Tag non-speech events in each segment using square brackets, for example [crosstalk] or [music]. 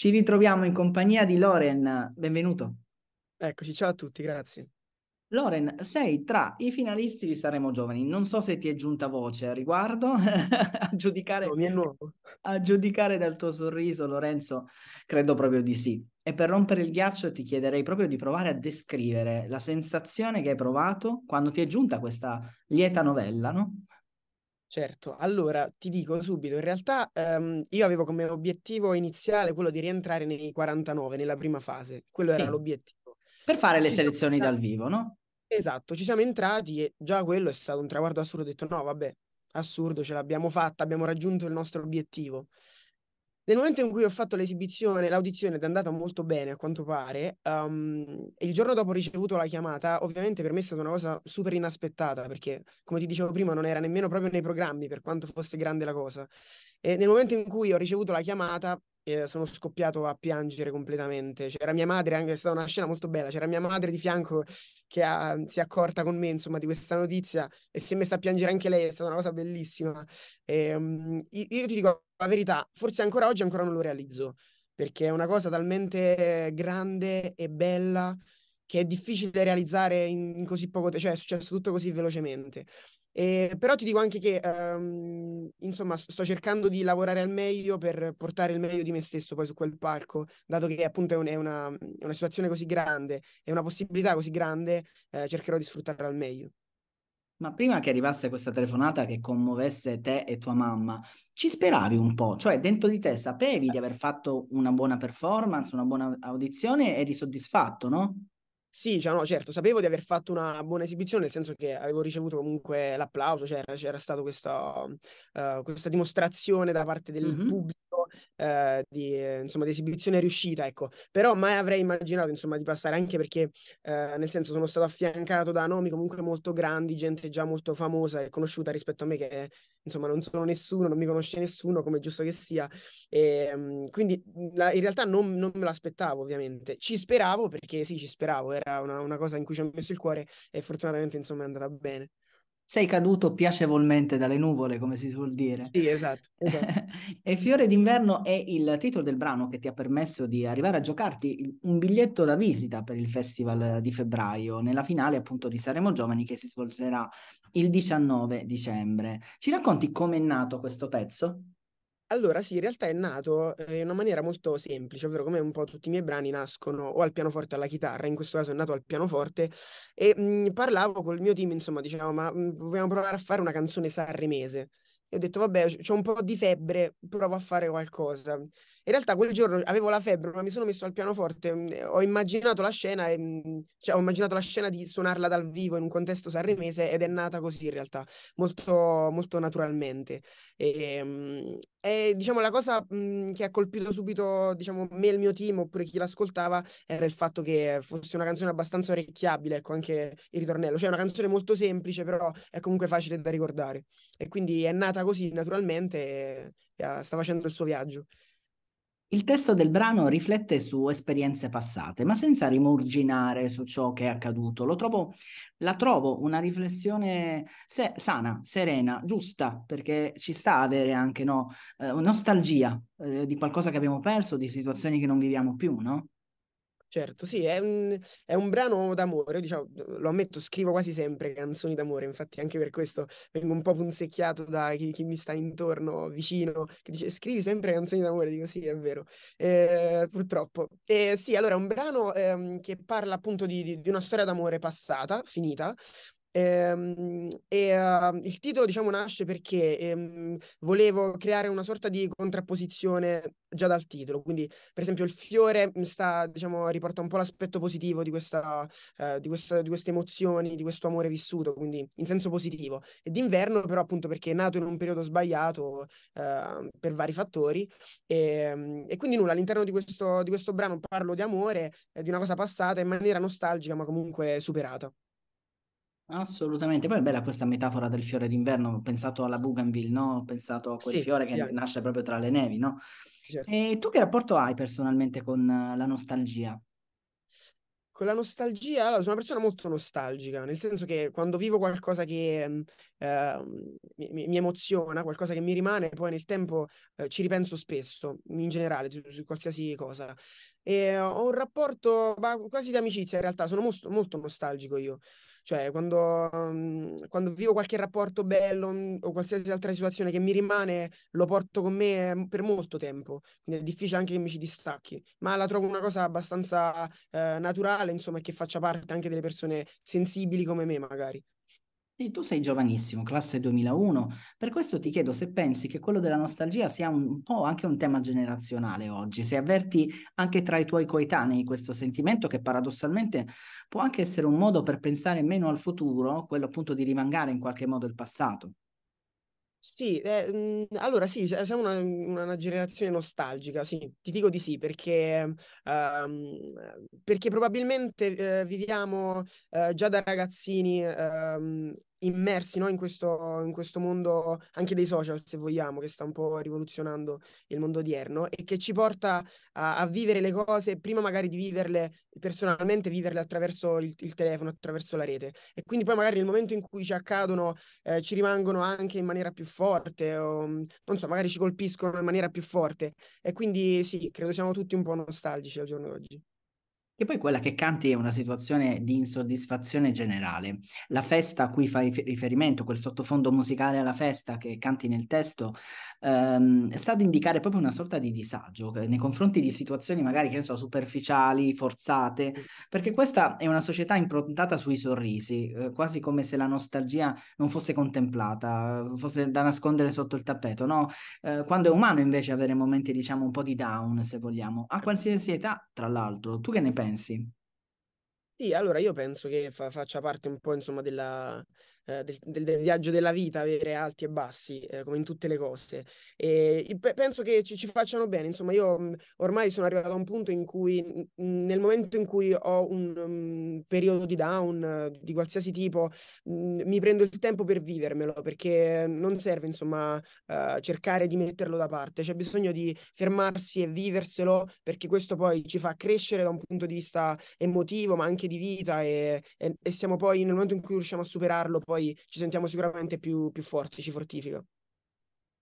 Ci ritroviamo in compagnia di Loren, benvenuto. Eccoci, ciao a tutti, grazie. Loren, sei tra i finalisti di Saremo Giovani. Non so se ti è giunta voce a riguardo, [laughs] a, giudicare, no, a giudicare dal tuo sorriso, Lorenzo, credo proprio di sì. E per rompere il ghiaccio ti chiederei proprio di provare a descrivere la sensazione che hai provato quando ti è giunta questa lieta novella, no? Certo, allora ti dico subito, in realtà ehm, io avevo come obiettivo iniziale quello di rientrare nei 49 nella prima fase, quello Sì. era l'obiettivo. Per fare le Ci selezioni dal vivo, no? Esatto, ci siamo entrati e già quello è stato un traguardo assurdo, ho detto no, vabbè, assurdo, ce l'abbiamo fatta, abbiamo raggiunto il nostro obiettivo. Nel momento in cui ho fatto l'esibizione, l'audizione è andata molto bene a quanto pare, um, il giorno dopo ho ricevuto la chiamata, ovviamente per me è stata una cosa super inaspettata perché, come ti dicevo prima, non era nemmeno proprio nei programmi per quanto fosse grande la cosa. E nel momento in cui ho ricevuto la chiamata, eh, sono scoppiato a piangere completamente. C'era mia madre, anche è stata una scena molto bella, c'era mia madre di fianco che ha, si è accorta con me, insomma, di questa notizia e si è messa a piangere anche lei, è stata una cosa bellissima. E, um, io, io ti dico la verità, forse ancora oggi ancora non lo realizzo, perché è una cosa talmente grande e bella che è difficile realizzare in, in così poco tempo, cioè è successo tutto così velocemente. Eh, però ti dico anche che, um, insomma, sto cercando di lavorare al meglio per portare il meglio di me stesso poi su quel palco, dato che appunto è, un, è, una, è una, situazione così grande, è una possibilità così grande, eh, cercherò di sfruttarla al meglio. Ma prima che arrivasse questa telefonata che commuovesse te e tua mamma, ci speravi un po', cioè dentro di te sapevi di aver fatto una buona performance, una buona audizione, e eri soddisfatto, no? Sì, cioè, no, certo, sapevo di aver fatto una buona esibizione, nel senso che avevo ricevuto comunque l'applauso, c'era, c'era stata questa, uh, eh, questa, dimostrazione da parte del mm-hmm. pubblico eh, di, insomma, di, esibizione riuscita, ecco. Però mai avrei immaginato, insomma, di passare, anche perché, eh, nel senso, sono stato affiancato da nomi comunque molto grandi, gente già molto famosa e conosciuta rispetto a me che, insomma, non sono nessuno, non mi conosce nessuno, come giusto che sia. E, ehm, quindi, mhmm, la, in realtà non, non, me l'aspettavo, ovviamente. Ci speravo, perché sì, ci speravo, era una, una cosa in cui ci ho messo il cuore e fortunatamente, insomma, è andata bene sei caduto piacevolmente dalle nuvole, come si suol dire. Sì, esatto. [laughs] esatto. e Fiore d'inverno è il titolo del brano che ti ha permesso di arrivare a giocarti un biglietto da visita per il festival di febbraio, nella finale appunto di Saremo Giovani che si svolgerà il 19 dicembre. Ci racconti com'è nato questo pezzo? Allora, sì, in realtà è nato eh, in una maniera molto semplice, ovvero come un po' tutti i miei brani nascono o al pianoforte o alla chitarra, in questo caso è nato al pianoforte e mh, mhmm, parlavo col mio team, insomma, dicevamo, ma mh, mhmm, vogliamo provare a fare una canzone sarremese. E ho detto, vabbè, ho un po' di febbre, provo a fare qualcosa. In realtà quel giorno avevo la febbre, ma mi sono messo al pianoforte, mm, ho immaginato la scena, e, mm, cioè ho immaginato la scena di suonarla dal vivo in un contesto sanremese ed è nata così in realtà, molto, molto naturalmente. E, ehm, e, diciamo la cosa mm, che ha colpito subito diciamo, me e il mio team, oppure chi l'ascoltava, era il fatto che fosse una canzone abbastanza orecchiabile, ecco anche il ritornello, cioè una canzone molto semplice, però è comunque facile da ricordare. E quindi è nata così naturalmente e, e ah, sta facendo il suo viaggio. Il testo del brano riflette su esperienze passate, ma senza rimurginare su ciò che è accaduto. Trovo, la trovo una riflessione se- sana, serena, giusta, perché ci sta a avere anche no, eh, nostalgia eh, di qualcosa che abbiamo perso, di situazioni che non viviamo più, no? Certo, sì, è un, è un brano d'amore, diciamo, lo ammetto, scrivo quasi sempre canzoni d'amore, infatti anche per questo vengo un po' punzecchiato da chi, chi mi sta intorno, vicino, che dice scrivi sempre canzoni d'amore, dico sì, è vero, eh, purtroppo. Eh, sì, allora è un brano ehm, che parla appunto di, di, di una storia d'amore passata, finita, Ehm, e, e, ehm, il titolo, diciamo, nasce perché e, ehm, volevo creare una sorta di contrapposizione già dal titolo. Quindi, per esempio, il fiore sta, diciamo, riporta un po' l'aspetto positivo di, questa, eh, di, questa, di queste emozioni, di questo amore vissuto, quindi in senso positivo. E d'inverno, però, appunto, perché è nato in un periodo sbagliato eh, per vari fattori. E, e, quindi nulla, all'interno di questo, di questo brano parlo di amore, eh, di una cosa passata in maniera nostalgica, ma comunque superata. Assolutamente, poi è bella questa metafora del fiore d'inverno, ho pensato alla Bougainville, no? ho pensato a quel sì, fiore che certo. nasce proprio tra le nevi. No? Certo. E tu che rapporto hai personalmente con eh, la nostalgia? Con la nostalgia, allora, sono una persona molto nostalgica, nel senso che quando vivo qualcosa che eh, mi, mi, emoziona, qualcosa che mi rimane, poi nel tempo eh, ci ripenso spesso, in generale, su, su qualsiasi cosa. E ho un rapporto bah, quasi di amicizia, in realtà, sono molto, molto nostalgico io. Cioè, quando, mhmm, quando vivo qualche rapporto bello mhmm, o qualsiasi altra situazione che mi rimane, lo porto con me mhmm, per molto tempo. Quindi è difficile anche che mi ci distacchi. Ma la trovo una cosa abbastanza eh, naturale, insomma, e che faccia parte anche delle persone sensibili come me, magari. E tu sei giovanissimo, classe 2001, per questo ti chiedo se pensi che quello della nostalgia sia un po' anche un tema generazionale oggi, se avverti anche tra i tuoi coetanei questo sentimento che paradossalmente può anche essere un modo per pensare meno al futuro, quello appunto di rimangare in qualche modo il passato. Sì, eh, mh, mm, allora sì, siamo una, una, generazione nostalgica, sì, ti dico di sì, perché, ehm, perché probabilmente eh, viviamo eh, già da ragazzini ehm, immersi no, in, questo, in, questo, mondo anche dei social, se vogliamo, che sta un po' rivoluzionando il mondo odierno e che ci porta a, a vivere le cose, prima magari di viverle personalmente, viverle attraverso il, il, telefono, attraverso la rete. E quindi poi magari nel momento in cui ci accadono, eh, ci rimangono anche in maniera più forte, o, mm, non so, magari ci colpiscono in maniera più forte. E quindi sì, credo siamo tutti un po' nostalgici al giorno d'oggi. Che poi quella che canti è una situazione di insoddisfazione generale. La festa a cui fai riferimento, quel sottofondo musicale alla festa che canti nel testo, ehm, sta ad indicare proprio una sorta di disagio eh, nei confronti di situazioni magari, che ne so, superficiali, forzate, perché questa è una società improntata sui sorrisi, eh, quasi come se la nostalgia non fosse contemplata, fosse da nascondere sotto il tappeto, no? Eh, quando è umano invece avere momenti, diciamo, un po' di down, se vogliamo, a qualsiasi età, tra l'altro. Tu che ne pensi? pensi? Sì, allora io penso che fa- faccia parte un po' insomma della, eh, del, del, del, viaggio della vita, avere alti e bassi, eh, come in tutte le cose. E penso che ci, ci, facciano bene, insomma, io mm, ormai sono arrivato a un punto in cui, nel momento in cui ho un um, periodo di down eh, di qualsiasi tipo, mh, mm, mi prendo il tempo per vivermelo, perché non serve, insomma, uh, cercare di metterlo da parte, c'è bisogno di fermarsi e viverselo, perché questo poi ci fa crescere da un punto di vista emotivo, ma anche di vita, e, e, e siamo poi, nel momento in cui riusciamo a superarlo, poi poi ci sentiamo sicuramente più, più forti, ci fortifica.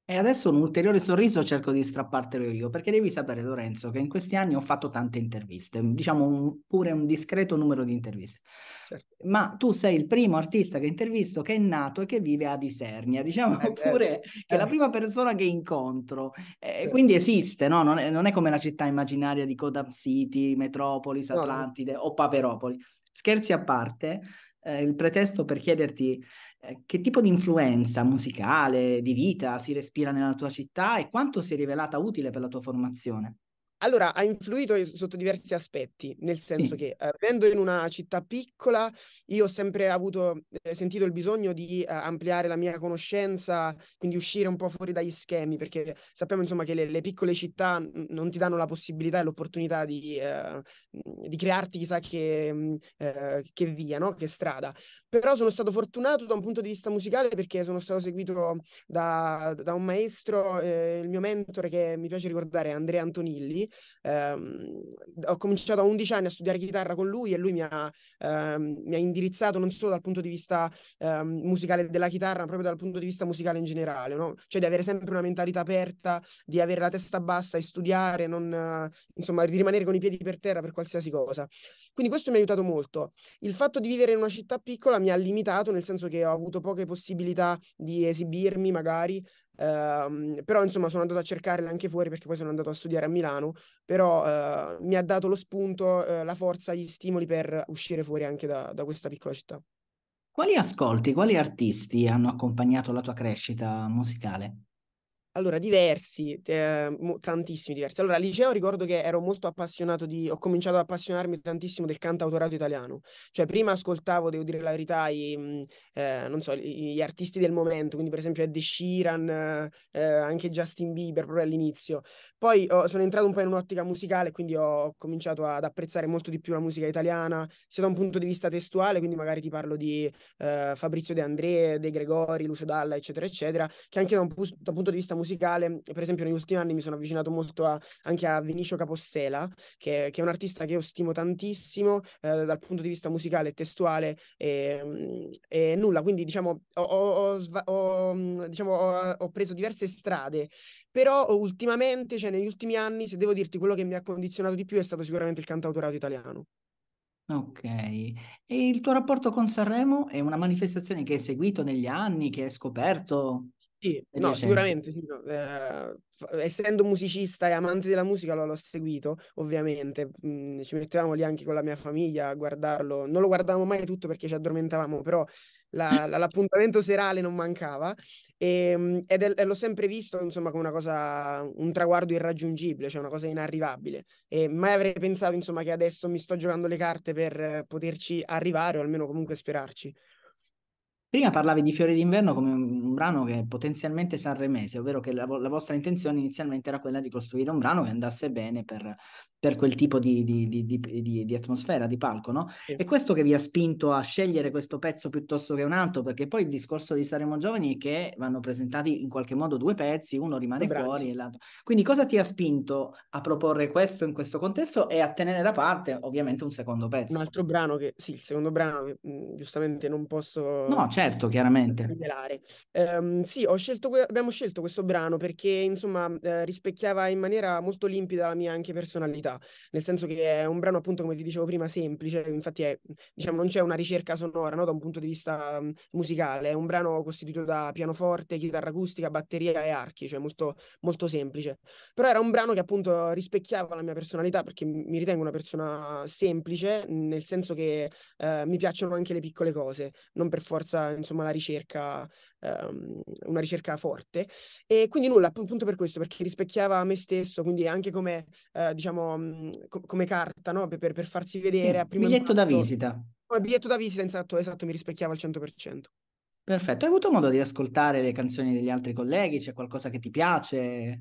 E adesso un ulteriore sorriso cerco di strappartelo io, perché devi sapere Lorenzo che in questi anni ho fatto tante interviste, diciamo un, pure un discreto numero di interviste. Certo. Ma tu sei il primo artista che intervisto che è nato e che vive a Disernia, diciamo eh, pure eh, che è la eh. prima persona che incontro. Eh, sì. Quindi esiste, no? non, è, non, è, come la città immaginaria di Codam City, Metropolis, Atlantide no, no. o Paperopoli. Scherzi a parte, eh, il pretesto per chiederti eh, che tipo di influenza musicale, di vita si respira nella tua città e quanto si è rivelata utile per la tua formazione. Allora, ha influito sotto diversi aspetti, nel senso sì. che eh, vivendo in una città piccola, io ho sempre avuto, eh, sentito il bisogno di eh, ampliare la mia conoscenza, quindi uscire un po' fuori dagli schemi, perché sappiamo insomma che le, le piccole città n- non ti danno la possibilità e l'opportunità di, eh, mm, di crearti chissà che, mm, eh, che via, no? che strada. Però sono stato fortunato da un punto di vista musicale perché sono stato seguito da, da un maestro, eh, il mio mentore che mi piace ricordare, Andrea Antonilli, lui. Ehm, ho cominciato a 11 anni a studiare chitarra con lui e lui mi ha, ehm, mi ha indirizzato non solo dal punto di vista ehm, musicale della chitarra, ma proprio dal punto di vista musicale in generale, no? cioè di avere sempre una mentalità aperta, di avere la testa bassa e studiare, non, eh, insomma, di rimanere con i piedi per terra per qualsiasi cosa. Quindi questo mi ha aiutato molto. Il fatto di vivere in una città piccola mi ha limitato, nel senso che ho avuto poche possibilità di esibirmi magari, Um, però insomma sono andato a cercarle anche fuori perché poi sono andato a studiare a Milano, però uh, mi ha dato lo spunto, uh, la forza, gli stimoli per uscire fuori anche da, da questa piccola città. Quali ascolti, quali artisti hanno accompagnato la tua crescita musicale? Allora, diversi, eh, tantissimi diversi. Allora, al liceo ricordo che ero molto appassionato di... ho cominciato ad appassionarmi tantissimo del cantautorato italiano. Cioè, prima ascoltavo, devo dire la verità, i, eh, so, gli artisti del momento, quindi per esempio Ed Sheeran, eh, anche Justin Bieber, proprio all'inizio. Poi oh, sono entrato un po' in un'ottica musicale, quindi ho cominciato ad apprezzare molto di più la musica italiana, sia da un punto di vista testuale, quindi magari ti parlo di eh, Fabrizio De André, De Gregori, Lucio Dalla, eccetera, eccetera, che anche da un, pu- da un punto di vista musicale musicale, per esempio negli ultimi anni mi sono avvicinato molto a, anche a Vinicio Capossela, che, che, è un artista che io stimo tantissimo eh, dal punto di vista musicale e testuale ehm, e, nulla, quindi diciamo ho, ho, ho, mm, diciamo, ho preso diverse strade però ultimamente, cioè negli ultimi anni, se devo dirti quello che mi ha condizionato di più è stato sicuramente il cantautorato italiano. Ok, e il tuo rapporto con Sanremo è una manifestazione che hai seguito negli anni, che hai scoperto? Sì, no, sicuramente, sì, no. Eh, essendo musicista e amante della musica lo, l'ho seguito, ovviamente, mm, ci mettevamo lì anche con la mia famiglia a guardarlo, non lo guardavamo mai tutto perché ci addormentavamo, però la, la, l'appuntamento serale non mancava e, ehm, ed è, l'ho sempre visto insomma come una cosa, un traguardo irraggiungibile, cioè una cosa inarrivabile e mai avrei pensato insomma che adesso mi sto giocando le carte per poterci arrivare o almeno comunque sperarci. Prima parlavi di Fiori d'inverno come un, brano che è potenzialmente sanremese, ovvero che la, la, vostra intenzione inizialmente era quella di costruire un brano che andasse bene per, per quel tipo di, di, di, di, atmosfera, di palco, no? Sì. È questo che vi ha spinto a scegliere questo pezzo piuttosto che un altro, perché poi il discorso di Saremo Giovani è che vanno presentati in qualche modo due pezzi, uno rimane fuori e l'altro. Quindi cosa ti ha spinto a proporre questo in questo contesto e a tenere da parte ovviamente un secondo pezzo? Un altro brano che, sì, il secondo brano che mm, giustamente non posso... No, certo, chiaramente. Rivelare. Um, sì, scelto, abbiamo scelto questo brano perché insomma eh, rispecchiava in maniera molto limpida la mia anche personalità, nel senso che è un brano appunto come vi dicevo prima semplice, infatti è, diciamo, non c'è una ricerca sonora no, da un punto di vista mm, musicale, è un brano costituito da pianoforte, chitarra acustica, batteria e archi, cioè molto, molto semplice. Però era un brano che appunto rispecchiava la mia personalità perché mi ritengo una persona semplice, nel senso che eh, mi piacciono anche le piccole cose, non per forza insomma la ricerca, um, una ricerca forte. E quindi nulla, appunto per questo, perché rispecchiava me stesso, quindi anche come, uh, diciamo, mm, co- come carta, no? per, per, farsi vedere. Sì, a prima biglietto impatto, da visita. Come biglietto da visita, esatto, esatto, mi rispecchiava al 100%. Perfetto, hai avuto modo di ascoltare le canzoni degli altri colleghi? C'è qualcosa che ti piace?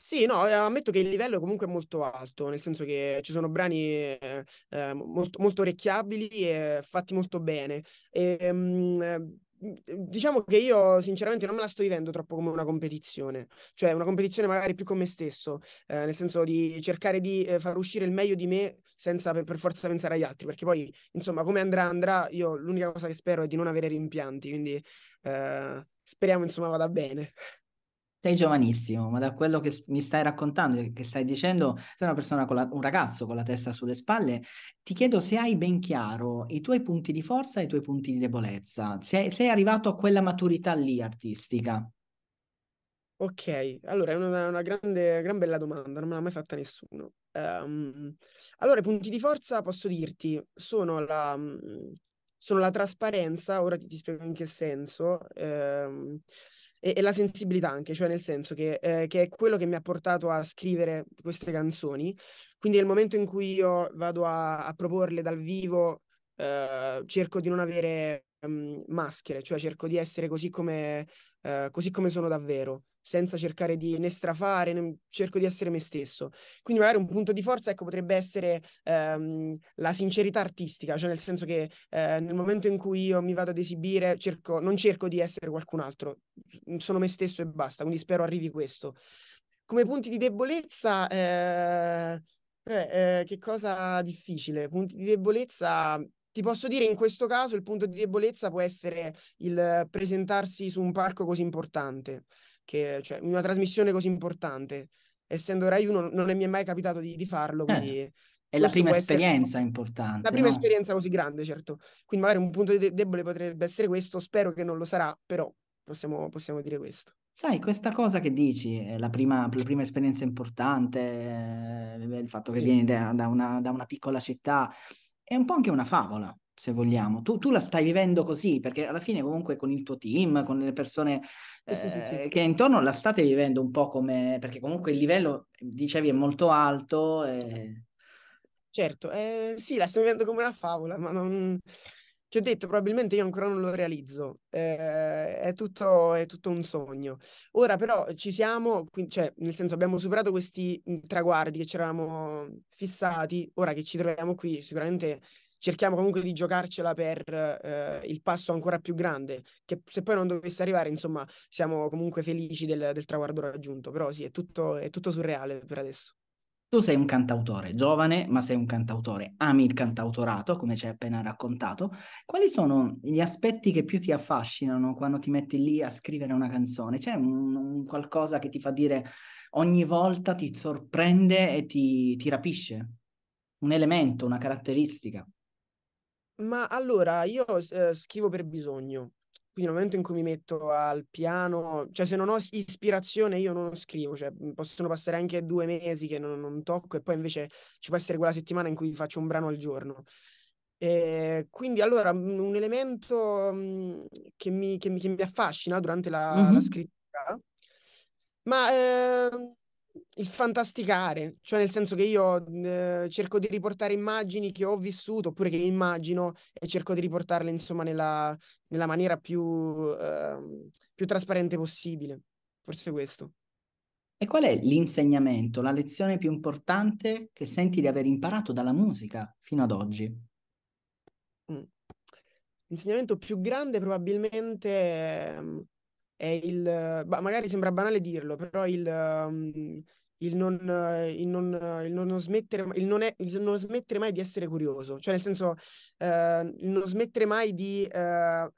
Sì, no, eh, ammetto che il livello comunque è molto alto, nel senso che ci sono brani eh, eh molto, molto, orecchiabili e fatti molto bene. E, ehm, eh, diciamo che io sinceramente non me la sto vivendo troppo come una competizione, cioè una competizione magari più con me stesso, eh, nel senso di cercare di far uscire il meglio di me senza per, per, forza pensare agli altri, perché poi insomma come andrà andrà, io l'unica cosa che spero è di non avere rimpianti, quindi eh, speriamo insomma vada bene. Sei giovanissimo, ma da quello che mi stai raccontando, che stai dicendo, sei una persona con la, un ragazzo con la testa sulle spalle. Ti chiedo se hai ben chiaro i tuoi punti di forza e i tuoi punti di debolezza. Sei, sei arrivato a quella maturità lì artistica? Ok, allora è una, una grande, gran bella domanda, non me l'ha mai fatta nessuno. Um, allora, i punti di forza posso dirti sono la, mm, sono la trasparenza, ora ti, ti spiego in che senso, ehm, e, e la sensibilità anche, cioè nel senso che, eh, che, è quello che mi ha portato a scrivere queste canzoni. Quindi nel momento in cui io vado a, a proporle dal vivo, eh, cerco di non avere um, maschere, cioè cerco di essere così come, eh, così come sono davvero senza cercare di né strafare, né, cerco di essere me stesso. Quindi magari un punto di forza ecco, potrebbe essere ehm, la sincerità artistica, cioè nel senso che eh, nel momento in cui io mi vado ad esibire cerco, non cerco di essere qualcun altro, sono me stesso e basta, quindi spero arrivi questo. Come punti di debolezza... Eh, eh... Eh, che cosa difficile, punti di debolezza. Ti posso dire in questo caso il punto di debolezza può essere il presentarsi su un parco così importante che cioè, una trasmissione così importante, essendo Rai 1 non mi è mai capitato di, di farlo, eh, quindi... Eh, è la prima esperienza essere... importante. La prima no? esperienza così grande, certo. Quindi magari un punto de- debole potrebbe essere questo, spero che non lo sarà, però possiamo, possiamo dire questo. Sai, questa cosa che dici, la prima, la prima esperienza importante, eh, il fatto che sì. vieni da, da, una, da una piccola città, è un po' anche una favola, se vogliamo. Tu, tu, la stai vivendo così, perché alla fine comunque con il tuo team, con le persone eh, sì, sì, sì. Eh, che intorno, la state vivendo un po' come... perché comunque il livello, dicevi, è molto alto. E... Certo, eh, sì, la sto vivendo come una favola, ma non... Ti ho detto, probabilmente io ancora non lo realizzo, eh, è, tutto, è, tutto, un sogno. Ora però ci siamo, cioè, nel senso abbiamo superato questi traguardi che ci eravamo fissati, ora che ci troviamo qui sicuramente cerchiamo comunque di giocarcela per eh, il passo ancora più grande, che se poi non dovesse arrivare, insomma, siamo comunque felici del, del traguardo raggiunto, però sì, è tutto, è tutto surreale per adesso. Tu sei un cantautore giovane, ma sei un cantautore, ami il cantautorato, come ci hai appena raccontato. Quali sono gli aspetti che più ti affascinano quando ti metti lì a scrivere una canzone? C'è un, un qualcosa che ti fa dire ogni volta ti sorprende e ti, ti rapisce? Un elemento, una caratteristica? Ma allora, io eh, scrivo per bisogno, quindi nel momento in cui mi metto al piano, cioè se non ho ispirazione io non scrivo, cioè mhmm, possono passare anche due mesi che non, non tocco e poi invece ci può essere quella settimana in cui faccio un brano al giorno. E eh, quindi allora mhmm, un elemento mhmm, che mi, che mi, che mi affascina durante la, mm-hmm. scrittura, ma eh, il fantasticare, cioè nel senso che io eh, cerco di riportare immagini che ho vissuto oppure che immagino e cerco di riportarle insomma nella, nella maniera più, eh, più trasparente possibile, forse questo. E qual è l'insegnamento, la lezione più importante che senti di aver imparato dalla musica fino ad oggi? Mm. L'insegnamento più grande probabilmente mhmm, è il... Bah, magari sembra banale dirlo, però il... Ehm, il non, il non, il non smettere, il non, è, il non smettere mai di essere curioso, cioè nel senso eh, il non smettere mai di eh,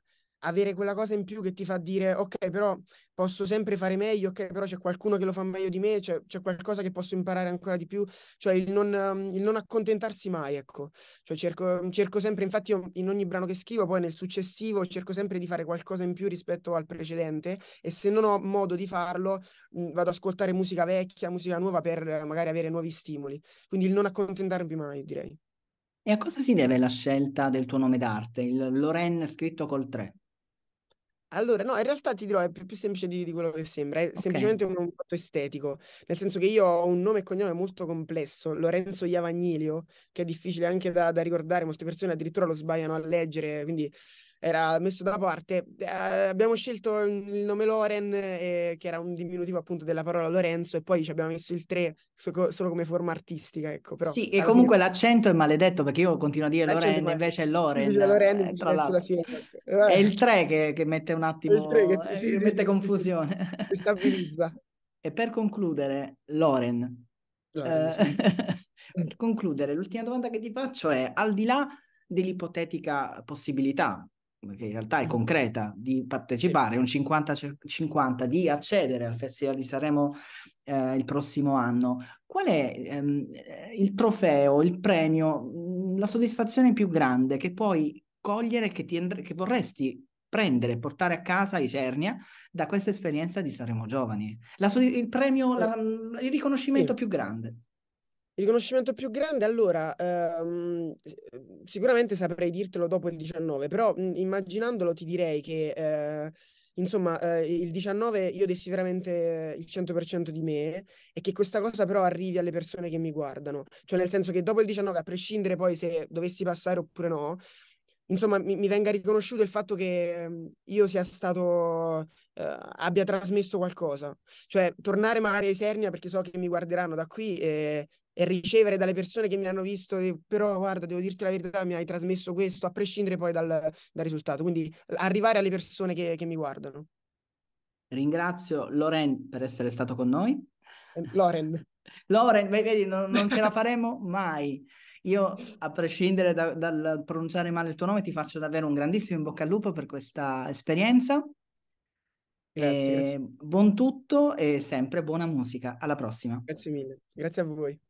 avere quella cosa in più che ti fa dire ok, però posso sempre fare meglio, ok, però c'è qualcuno che lo fa meglio di me, cioè, c'è qualcosa che posso imparare ancora di più, cioè il non, ehm, il non accontentarsi mai, ecco. Cioè, cerco, cerco, sempre, infatti io in ogni brano che scrivo, poi nel successivo cerco sempre di fare qualcosa in più rispetto al precedente e se non ho modo di farlo vado ad ascoltare musica vecchia, musica nuova per magari avere nuovi stimoli. Quindi il non accontentarmi mai, direi. E a cosa si deve la scelta del tuo nome d'arte, il Loren scritto col 3? Allora, no, in realtà ti dirò, è più, più semplice di, di, quello che sembra, è okay. semplicemente un, un, fatto estetico, nel senso che io ho un nome e cognome molto complesso, Lorenzo Iavagnilio, che è difficile anche da, da ricordare, molte persone addirittura lo sbagliano a leggere, quindi era messo da parte. Eh, abbiamo scelto il nome Loren, eh, che era un diminutivo appunto della parola Lorenzo, e poi ci abbiamo messo il 3 so- solo come forma artistica. Ecco, però, sì, e comunque fine... l'accento è maledetto perché io continuo a dire Loren, ma... invece è Loren. Loren eh, tra l'altro. è il 3 che, che, mette un attimo, il 3 che, eh, sì, sì, mette sì, confusione. Sì, stabilizza. [laughs] e per concludere, Loren. Loren eh, [laughs] per concludere, l'ultima domanda che ti faccio è, al di là dell'ipotetica possibilità che in realtà è concreta, di partecipare, un 50-50, di accedere al Festival di Sanremo eh, il prossimo anno. Qual è ehm, eh, il trofeo, il premio, mm, la soddisfazione più grande che puoi cogliere, che, and- che vorresti prendere, portare a casa Isernia da questa esperienza di Sanremo Giovani? So- il premio, la, mm, il riconoscimento sì. più grande. Il riconoscimento più grande, allora, ehm, ehm sicuramente saprei dirtelo dopo il 19, però mh, mhmm, immaginandolo ti direi che, eh, insomma, eh, il 19 io dessi veramente il 100% di me e che questa cosa però arrivi alle persone che mi guardano. Cioè nel senso che dopo il 19, a prescindere poi se dovessi passare oppure no, insomma, mi, mi, venga riconosciuto il fatto che ehm, io sia stato, eh, abbia trasmesso qualcosa. Cioè, tornare magari ai Sernia perché so che mi guarderanno da qui e e ricevere dalle persone che mi hanno visto, però guarda, devo dirti la verità, mi hai trasmesso questo, a prescindere poi dal, dal risultato. Quindi arrivare alle persone che, che mi guardano. Ringrazio Loren per essere stato con noi. Ehm, Loren. [laughs] Loren, vedi, non, non ce la faremo mai. Io, a prescindere da, dal pronunciare male il tuo nome, ti faccio davvero un grandissimo in bocca al lupo per questa esperienza. Grazie, grazie. Ehm, buon tutto e sempre buona musica. Alla prossima. Grazie mille. Grazie a voi.